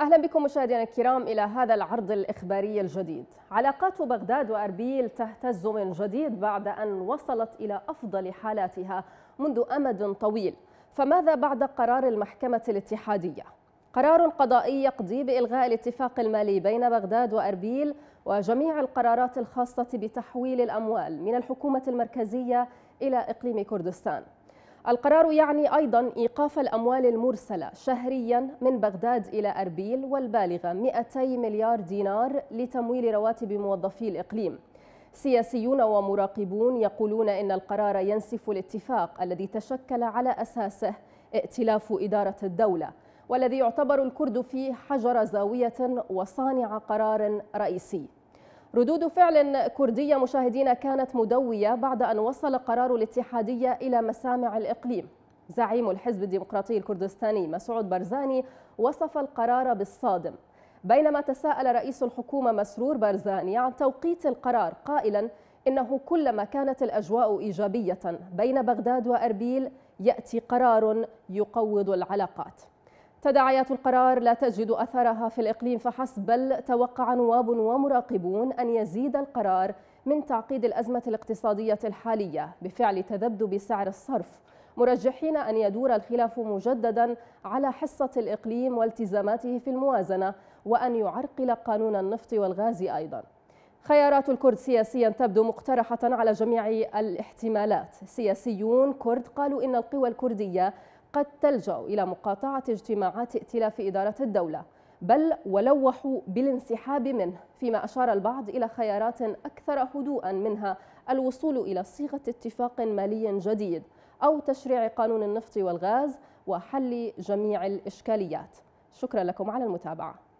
أهلا بكم مشاهدينا الكرام إلى هذا العرض الإخباري الجديد علاقات بغداد وأربيل تهتز من جديد بعد أن وصلت إلى أفضل حالاتها منذ أمد طويل فماذا بعد قرار المحكمة الاتحادية؟ قرار قضائي يقضي بإلغاء الاتفاق المالي بين بغداد وأربيل وجميع القرارات الخاصة بتحويل الأموال من الحكومة المركزية إلى إقليم كردستان القرار يعني أيضا إيقاف الأموال المرسلة شهريا من بغداد إلى أربيل والبالغة 200 مليار دينار لتمويل رواتب موظفي الإقليم سياسيون ومراقبون يقولون إن القرار ينسف الاتفاق الذي تشكل على أساسه ائتلاف إدارة الدولة والذي يعتبر الكرد فيه حجر زاوية وصانع قرار رئيسي ردود فعل كردية مشاهدينا كانت مدوية بعد أن وصل قرار الاتحادية إلى مسامع الإقليم زعيم الحزب الديمقراطي الكردستاني مسعود برزاني وصف القرار بالصادم بينما تساءل رئيس الحكومة مسرور برزاني عن توقيت القرار قائلا إنه كلما كانت الأجواء إيجابية بين بغداد وأربيل يأتي قرار يقوض العلاقات تداعيات القرار لا تجد أثرها في الإقليم فحسب بل توقع نواب ومراقبون أن يزيد القرار من تعقيد الأزمة الاقتصادية الحالية بفعل تذبذب سعر الصرف مرجحين أن يدور الخلاف مجددا على حصة الإقليم والتزاماته في الموازنة وأن يعرقل قانون النفط والغاز أيضا خيارات الكرد سياسيا تبدو مقترحة على جميع الاحتمالات سياسيون كرد قالوا إن القوى الكردية قد تلجأ إلى مقاطعة اجتماعات ائتلاف إدارة الدولة بل ولوحوا بالانسحاب منه فيما أشار البعض إلى خيارات أكثر هدوءا منها الوصول إلى صيغة اتفاق مالي جديد أو تشريع قانون النفط والغاز وحل جميع الإشكاليات شكرا لكم على المتابعة